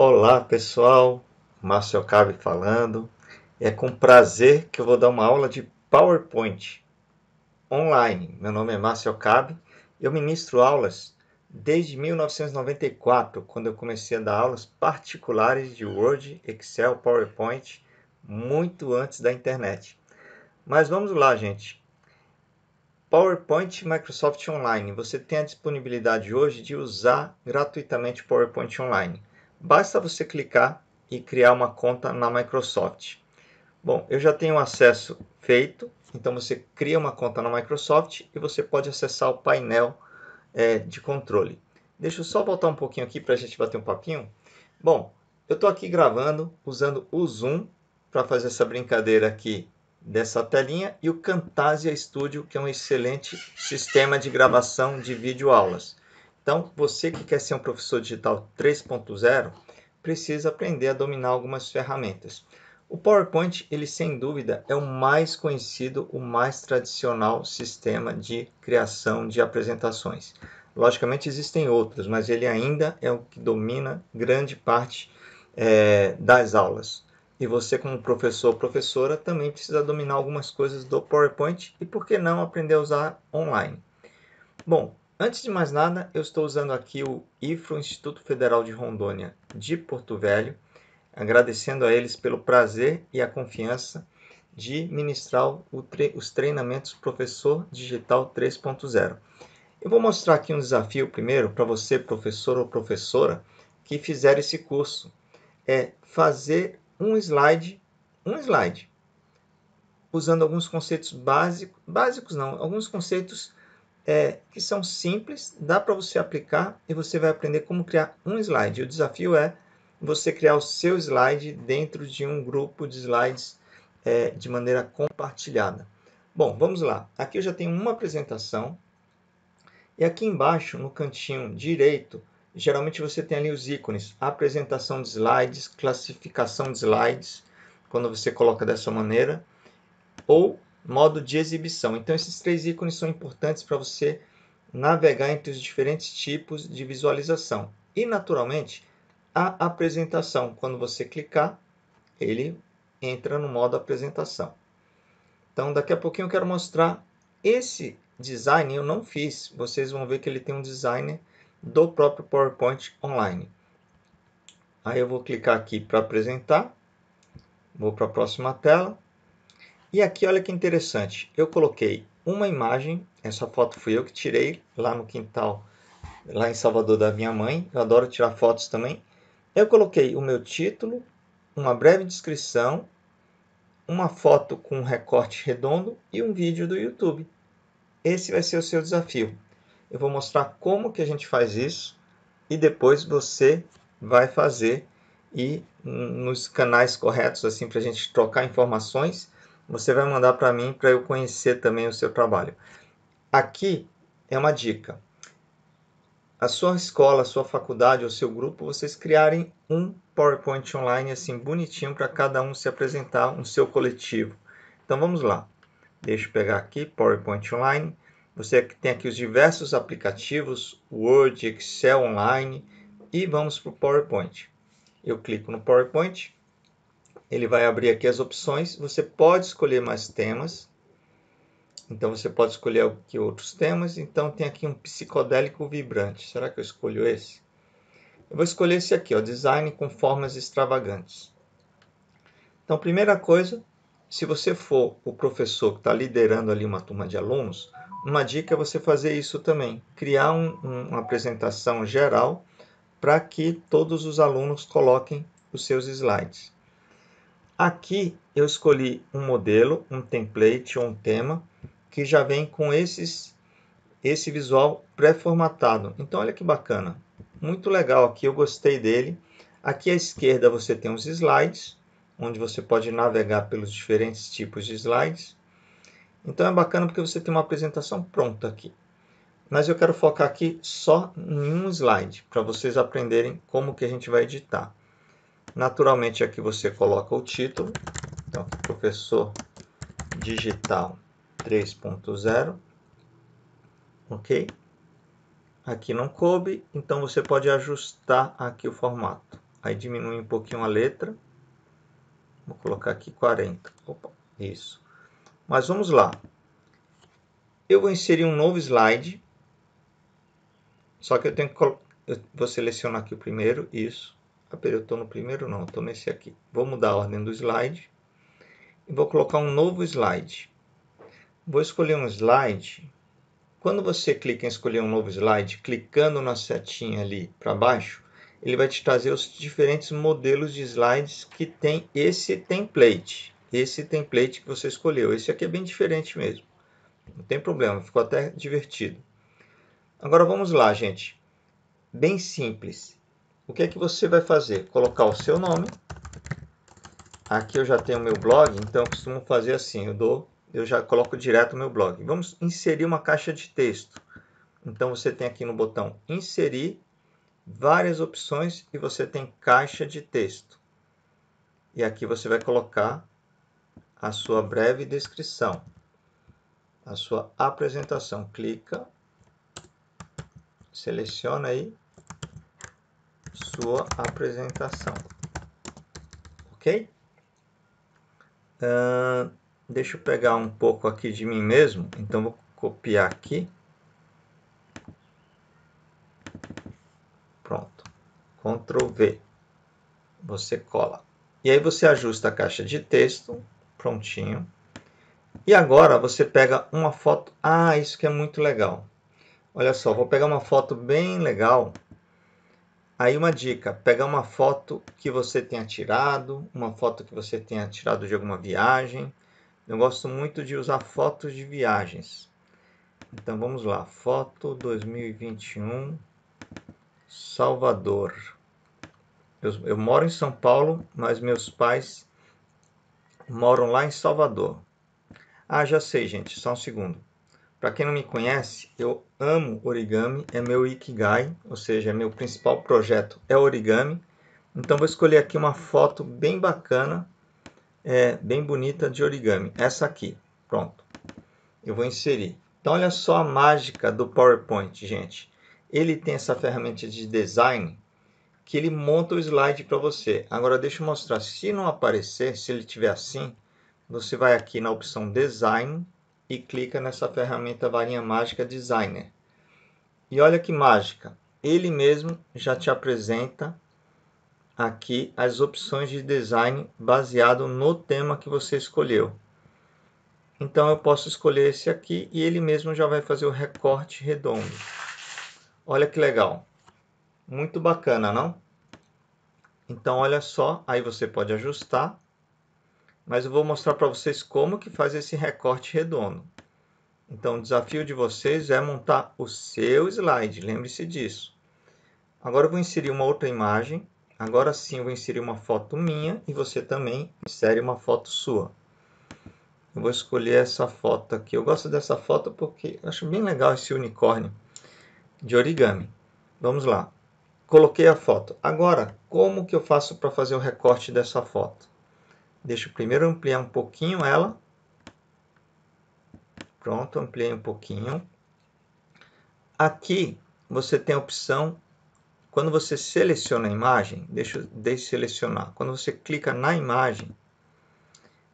Olá pessoal, Márcio Cabe falando. É com prazer que eu vou dar uma aula de PowerPoint online. Meu nome é Márcio Cabe, eu ministro aulas desde 1994, quando eu comecei a dar aulas particulares de Word, Excel, PowerPoint, muito antes da internet. Mas vamos lá, gente. PowerPoint Microsoft Online. Você tem a disponibilidade hoje de usar gratuitamente PowerPoint Online. Basta você clicar e criar uma conta na Microsoft. Bom, eu já tenho acesso feito, então você cria uma conta na Microsoft e você pode acessar o painel é, de controle. Deixa eu só voltar um pouquinho aqui para a gente bater um papinho. Bom, eu estou aqui gravando usando o Zoom para fazer essa brincadeira aqui dessa telinha e o Camtasia Studio, que é um excelente sistema de gravação de vídeo aulas. Então, você que quer ser um professor digital 3.0, precisa aprender a dominar algumas ferramentas. O PowerPoint, ele sem dúvida é o mais conhecido, o mais tradicional sistema de criação de apresentações. Logicamente existem outros, mas ele ainda é o que domina grande parte é, das aulas. E você como professor ou professora também precisa dominar algumas coisas do PowerPoint e por que não aprender a usar online. Bom, Antes de mais nada, eu estou usando aqui o IFRO Instituto Federal de Rondônia de Porto Velho, agradecendo a eles pelo prazer e a confiança de ministrar tre os treinamentos Professor Digital 3.0. Eu vou mostrar aqui um desafio primeiro para você, professor ou professora, que fizer esse curso. É fazer um slide, um slide, usando alguns conceitos básicos, básicos não, alguns conceitos é, que são simples, dá para você aplicar e você vai aprender como criar um slide. O desafio é você criar o seu slide dentro de um grupo de slides é, de maneira compartilhada. Bom, vamos lá. Aqui eu já tenho uma apresentação e aqui embaixo, no cantinho direito, geralmente você tem ali os ícones, apresentação de slides, classificação de slides, quando você coloca dessa maneira, ou modo de exibição. Então, esses três ícones são importantes para você navegar entre os diferentes tipos de visualização. E, naturalmente, a apresentação. Quando você clicar, ele entra no modo apresentação. Então, daqui a pouquinho eu quero mostrar esse design, eu não fiz. Vocês vão ver que ele tem um design do próprio PowerPoint online. Aí eu vou clicar aqui para apresentar. Vou para a próxima tela. E aqui olha que interessante, eu coloquei uma imagem, essa foto fui eu que tirei lá no quintal, lá em Salvador da minha mãe, eu adoro tirar fotos também. Eu coloquei o meu título, uma breve descrição, uma foto com um recorte redondo e um vídeo do YouTube. Esse vai ser o seu desafio. Eu vou mostrar como que a gente faz isso e depois você vai fazer e nos canais corretos assim para a gente trocar informações você vai mandar para mim para eu conhecer também o seu trabalho. Aqui é uma dica. A sua escola, a sua faculdade ou seu grupo, vocês criarem um PowerPoint online assim bonitinho para cada um se apresentar, um seu coletivo. Então vamos lá. Deixa eu pegar aqui PowerPoint online. Você tem aqui os diversos aplicativos, Word, Excel online e vamos para o PowerPoint. Eu clico no PowerPoint ele vai abrir aqui as opções. Você pode escolher mais temas. Então você pode escolher aqui outros temas. Então tem aqui um psicodélico vibrante. Será que eu escolho esse? Eu vou escolher esse aqui, ó, design com formas extravagantes. Então, primeira coisa, se você for o professor que está liderando ali uma turma de alunos, uma dica é você fazer isso também, criar um, um, uma apresentação geral para que todos os alunos coloquem os seus slides. Aqui eu escolhi um modelo, um template ou um tema que já vem com esses, esse visual pré-formatado. Então olha que bacana, muito legal aqui, eu gostei dele. Aqui à esquerda você tem os slides, onde você pode navegar pelos diferentes tipos de slides. Então é bacana porque você tem uma apresentação pronta aqui. Mas eu quero focar aqui só em um slide, para vocês aprenderem como que a gente vai editar. Naturalmente, aqui você coloca o título. Então, aqui, professor digital 3.0. Ok? Aqui não coube, então você pode ajustar aqui o formato. Aí diminui um pouquinho a letra. Vou colocar aqui 40. Opa, isso. Mas vamos lá. Eu vou inserir um novo slide. Só que eu tenho que... Eu vou selecionar aqui o primeiro, isso eu estou no primeiro não, estou nesse aqui. Vou mudar a ordem do slide e vou colocar um novo slide. Vou escolher um slide. Quando você clica em escolher um novo slide, clicando na setinha ali para baixo, ele vai te trazer os diferentes modelos de slides que tem esse template. Esse template que você escolheu. Esse aqui é bem diferente mesmo. Não tem problema, ficou até divertido. Agora vamos lá, gente. Bem simples o que é que você vai fazer? Colocar o seu nome. Aqui eu já tenho meu blog, então eu costumo fazer assim, eu dou, eu já coloco direto o meu blog. Vamos inserir uma caixa de texto. Então você tem aqui no botão inserir várias opções e você tem caixa de texto. E aqui você vai colocar a sua breve descrição, a sua apresentação. Clica, seleciona aí sua apresentação. Ok? Uh, deixa eu pegar um pouco aqui de mim mesmo, então vou copiar aqui. Pronto. Ctrl V. Você cola. E aí você ajusta a caixa de texto. Prontinho. E agora você pega uma foto. Ah, isso que é muito legal. Olha só, vou pegar uma foto bem legal Aí uma dica, pegar uma foto que você tenha tirado, uma foto que você tenha tirado de alguma viagem. Eu gosto muito de usar fotos de viagens. Então vamos lá, foto 2021 Salvador. Eu, eu moro em São Paulo, mas meus pais moram lá em Salvador. Ah, já sei, gente, só um segundo. Para quem não me conhece, eu amo origami, é meu ikigai, ou seja, meu principal projeto é origami. Então vou escolher aqui uma foto bem bacana, é, bem bonita de origami, essa aqui, pronto. Eu vou inserir. Então olha só a mágica do PowerPoint, gente. Ele tem essa ferramenta de design que ele monta o slide para você. Agora deixa eu mostrar, se não aparecer, se ele tiver assim, você vai aqui na opção design, e clica nessa ferramenta varinha mágica Designer. E olha que mágica, ele mesmo já te apresenta aqui as opções de design baseado no tema que você escolheu. Então eu posso escolher esse aqui e ele mesmo já vai fazer o recorte redondo. Olha que legal. Muito bacana, não? Então olha só, aí você pode ajustar mas eu vou mostrar para vocês como que faz esse recorte redondo. Então, o desafio de vocês é montar o seu slide, lembre-se disso. Agora eu vou inserir uma outra imagem, agora sim eu vou inserir uma foto minha e você também insere uma foto sua. Eu vou escolher essa foto aqui, eu gosto dessa foto porque acho bem legal esse unicórnio de origami. Vamos lá, coloquei a foto. Agora, como que eu faço para fazer o recorte dessa foto? Deixa eu primeiro ampliar um pouquinho ela. Pronto, ampliei um pouquinho. Aqui você tem a opção, quando você seleciona a imagem, deixa eu desselecionar. Quando você clica na imagem,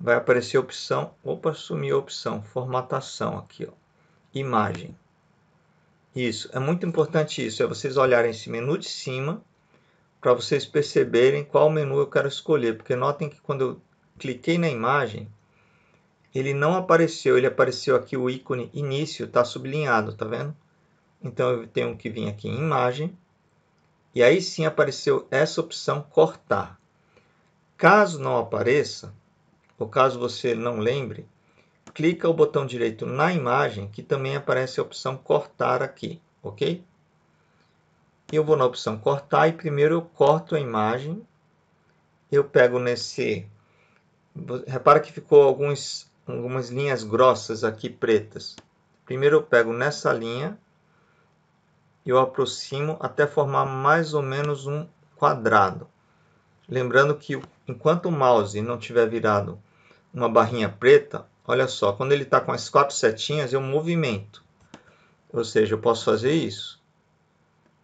vai aparecer a opção, opa, sumiu a opção, formatação aqui, ó, imagem. Isso, é muito importante isso, é vocês olharem esse menu de cima, para vocês perceberem qual menu eu quero escolher, porque notem que quando eu cliquei na imagem, ele não apareceu, ele apareceu aqui o ícone início, está sublinhado, tá vendo? Então eu tenho que vir aqui em imagem, e aí sim apareceu essa opção cortar. Caso não apareça, ou caso você não lembre, clica o botão direito na imagem, que também aparece a opção cortar aqui, ok? Eu vou na opção cortar e primeiro eu corto a imagem, eu pego nesse Repara que ficou alguns, algumas linhas grossas aqui pretas. Primeiro eu pego nessa linha, e eu aproximo até formar mais ou menos um quadrado. Lembrando que enquanto o mouse não tiver virado uma barrinha preta, olha só, quando ele está com as quatro setinhas, eu movimento. Ou seja, eu posso fazer isso.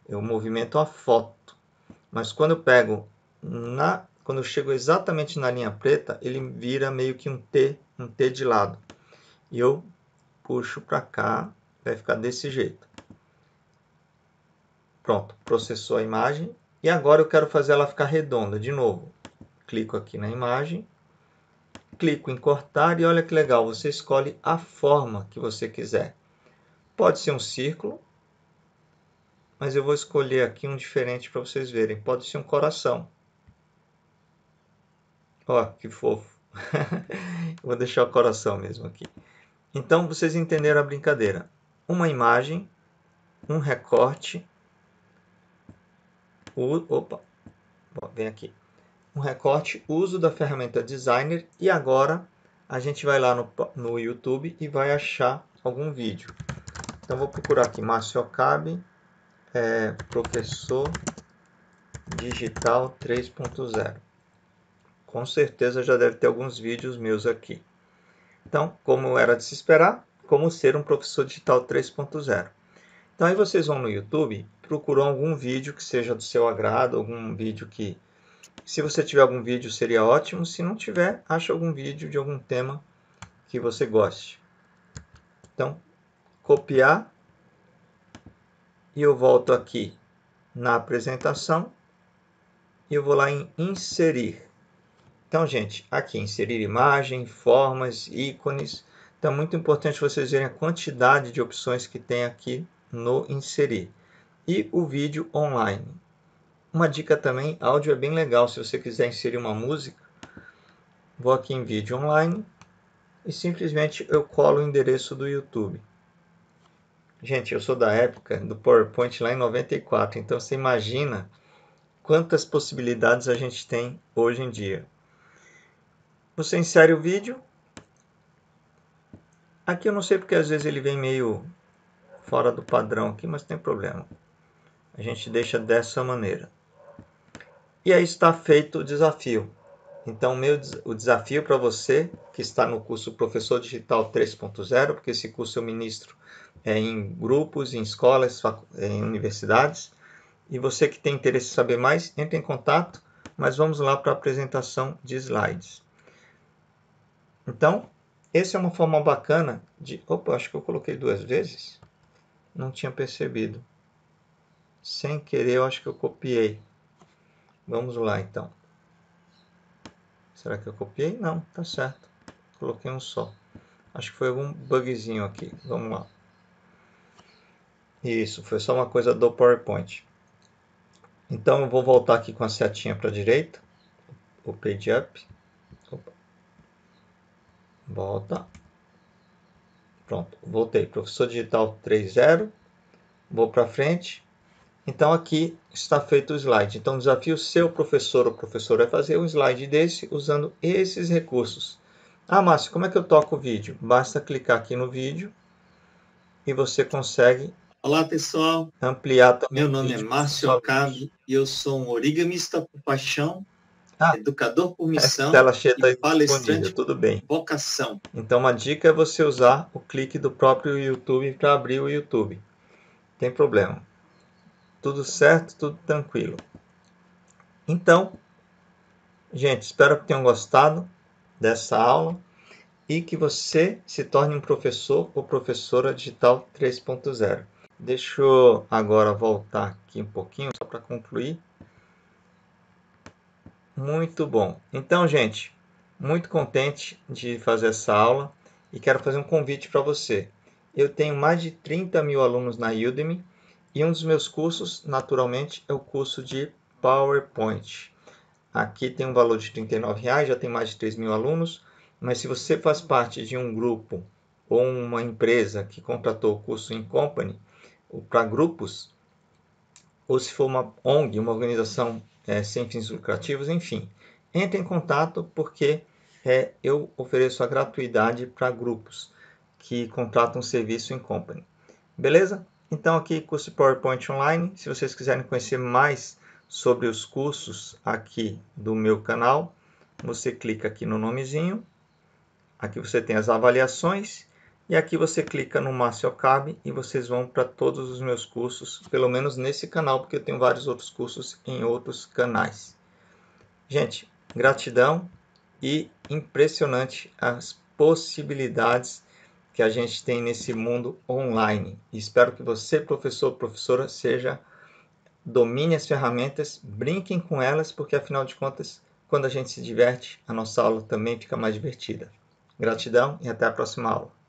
Eu movimento a foto. Mas quando eu pego na quando eu chego exatamente na linha preta, ele vira meio que um T, um T de lado. E eu puxo para cá, vai ficar desse jeito. Pronto, processou a imagem. E agora eu quero fazer ela ficar redonda de novo. Clico aqui na imagem, clico em cortar e olha que legal, você escolhe a forma que você quiser. Pode ser um círculo, mas eu vou escolher aqui um diferente para vocês verem. Pode ser um coração. Ó, que fofo. Vou deixar o coração mesmo aqui. Então, vocês entenderam a brincadeira. Uma imagem, um recorte, o, opa, vem aqui. Um recorte, uso da ferramenta Designer e agora a gente vai lá no, no YouTube e vai achar algum vídeo. Então, vou procurar aqui, Márcio Okabe, é, professor digital 3.0 com certeza já deve ter alguns vídeos meus aqui. Então, como era de se esperar, como ser um professor digital 3.0. Então aí vocês vão no YouTube, procuram algum vídeo que seja do seu agrado, algum vídeo que se você tiver algum vídeo seria ótimo, se não tiver, acha algum vídeo de algum tema que você goste. Então, copiar e eu volto aqui na apresentação e eu vou lá em inserir. Então, gente, aqui inserir imagem, formas, ícones. Então, é muito importante vocês verem a quantidade de opções que tem aqui no inserir. E o vídeo online. Uma dica também, áudio é bem legal. Se você quiser inserir uma música, vou aqui em vídeo online e simplesmente eu colo o endereço do YouTube. Gente, eu sou da época do PowerPoint lá em 94, então você imagina quantas possibilidades a gente tem hoje em dia. Você insere o vídeo. Aqui eu não sei porque às vezes ele vem meio fora do padrão aqui, mas tem problema. A gente deixa dessa maneira. E aí está feito o desafio. Então, meu, o desafio para você que está no curso Professor Digital 3.0, porque esse curso eu ministro é, em grupos, em escolas, é, em universidades. E você que tem interesse em saber mais, entre em contato, mas vamos lá para a apresentação de slides. Então, essa é uma forma bacana de. Opa, acho que eu coloquei duas vezes. Não tinha percebido. Sem querer, eu acho que eu copiei. Vamos lá então. Será que eu copiei? Não, tá certo. Coloquei um só. Acho que foi algum bugzinho aqui. Vamos lá. Isso, foi só uma coisa do PowerPoint. Então eu vou voltar aqui com a setinha para a direita, o page up. Volta. Pronto, voltei. Professor Digital 3.0. Vou para frente. Então, aqui está feito o slide. Então, o desafio seu, professor ou professora, é fazer um slide desse usando esses recursos. Ah, Márcio, como é que eu toco o vídeo? Basta clicar aqui no vídeo e você consegue Olá, pessoal. ampliar também. Meu nome é Márcio Ocado e eu sou um origamista por paixão ah, educador por missão tela cheia tá palestrante tudo bem. vocação. Então uma dica é você usar o clique do próprio YouTube para abrir o YouTube. Tem problema. Tudo certo, tudo tranquilo. Então, gente, espero que tenham gostado dessa aula e que você se torne um professor ou professora digital 3.0. Deixa eu agora voltar aqui um pouquinho só para concluir. Muito bom. Então, gente, muito contente de fazer essa aula e quero fazer um convite para você. Eu tenho mais de 30 mil alunos na Udemy e um dos meus cursos, naturalmente, é o curso de PowerPoint. Aqui tem um valor de R$ reais, já tem mais de 3 mil alunos, mas se você faz parte de um grupo ou uma empresa que contratou o curso em company ou para grupos, ou se for uma ONG, uma organização é, sem fins lucrativos, enfim. Entre em contato porque é, eu ofereço a gratuidade para grupos que contratam serviço em company. Beleza? Então aqui curso de PowerPoint Online. Se vocês quiserem conhecer mais sobre os cursos aqui do meu canal, você clica aqui no nomezinho. Aqui você tem as avaliações e aqui você clica no Acabe e vocês vão para todos os meus cursos, pelo menos nesse canal, porque eu tenho vários outros cursos em outros canais. Gente, gratidão e impressionante as possibilidades que a gente tem nesse mundo online. Espero que você, professor ou professora, seja domine as ferramentas, brinquem com elas, porque afinal de contas, quando a gente se diverte, a nossa aula também fica mais divertida. Gratidão e até a próxima aula.